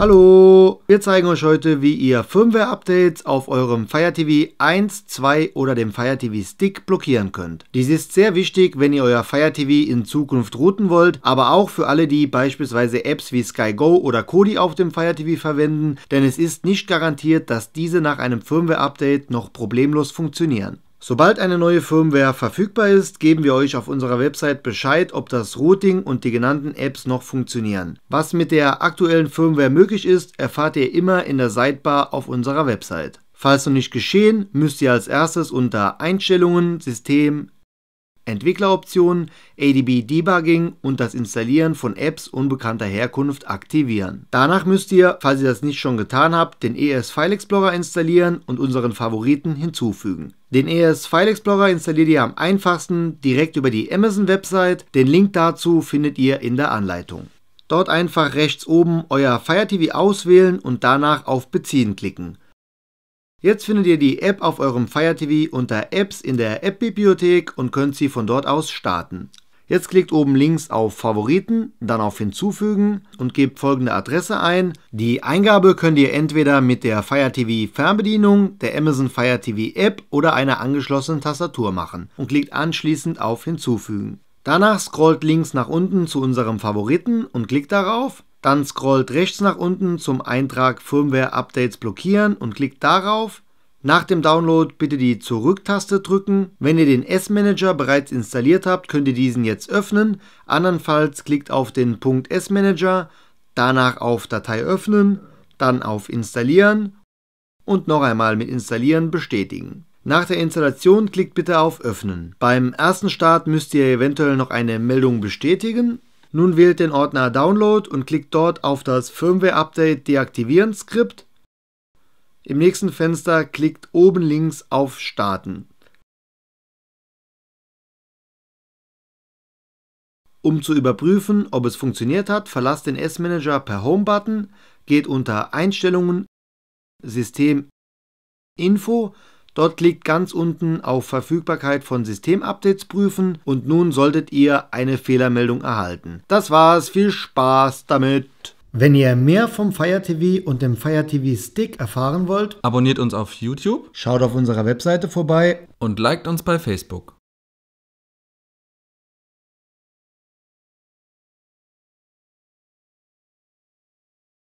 Hallo! Wir zeigen euch heute, wie ihr Firmware-Updates auf eurem Fire TV 1, 2 oder dem Fire TV Stick blockieren könnt. Dies ist sehr wichtig, wenn ihr euer Fire TV in Zukunft routen wollt, aber auch für alle, die beispielsweise Apps wie Sky Go oder Kodi auf dem Fire TV verwenden, denn es ist nicht garantiert, dass diese nach einem Firmware-Update noch problemlos funktionieren. Sobald eine neue Firmware verfügbar ist, geben wir euch auf unserer Website Bescheid, ob das Routing und die genannten Apps noch funktionieren. Was mit der aktuellen Firmware möglich ist, erfahrt ihr immer in der Sidebar auf unserer Website. Falls noch nicht geschehen, müsst ihr als erstes unter Einstellungen, System, Entwickleroptionen, ADB Debugging und das Installieren von Apps unbekannter Herkunft aktivieren. Danach müsst ihr, falls ihr das nicht schon getan habt, den ES File Explorer installieren und unseren Favoriten hinzufügen. Den ES File Explorer installiert ihr am einfachsten direkt über die Amazon Website. Den Link dazu findet ihr in der Anleitung. Dort einfach rechts oben euer Fire TV auswählen und danach auf Beziehen klicken. Jetzt findet ihr die App auf eurem Fire TV unter Apps in der App-Bibliothek und könnt sie von dort aus starten. Jetzt klickt oben links auf Favoriten, dann auf Hinzufügen und gebt folgende Adresse ein. Die Eingabe könnt ihr entweder mit der Fire TV Fernbedienung, der Amazon Fire TV App oder einer angeschlossenen Tastatur machen und klickt anschließend auf Hinzufügen. Danach scrollt links nach unten zu unserem Favoriten und klickt darauf. Dann scrollt rechts nach unten zum Eintrag Firmware Updates blockieren und klickt darauf. Nach dem Download bitte die Zurücktaste drücken. Wenn ihr den S-Manager bereits installiert habt, könnt ihr diesen jetzt öffnen. Andernfalls klickt auf den Punkt S-Manager, danach auf Datei öffnen, dann auf Installieren und noch einmal mit Installieren bestätigen. Nach der Installation klickt bitte auf Öffnen. Beim ersten Start müsst ihr eventuell noch eine Meldung bestätigen nun wählt den Ordner Download und klickt dort auf das Firmware Update Deaktivieren Skript. Im nächsten Fenster klickt oben links auf Starten. Um zu überprüfen, ob es funktioniert hat, verlasst den S-Manager per Home-Button, geht unter Einstellungen, System, Info Dort liegt ganz unten auf Verfügbarkeit von Systemupdates prüfen und nun solltet ihr eine Fehlermeldung erhalten. Das war's, viel Spaß damit! Wenn ihr mehr vom Fire TV und dem Fire TV Stick erfahren wollt, abonniert uns auf YouTube, schaut auf unserer Webseite vorbei und liked uns bei Facebook.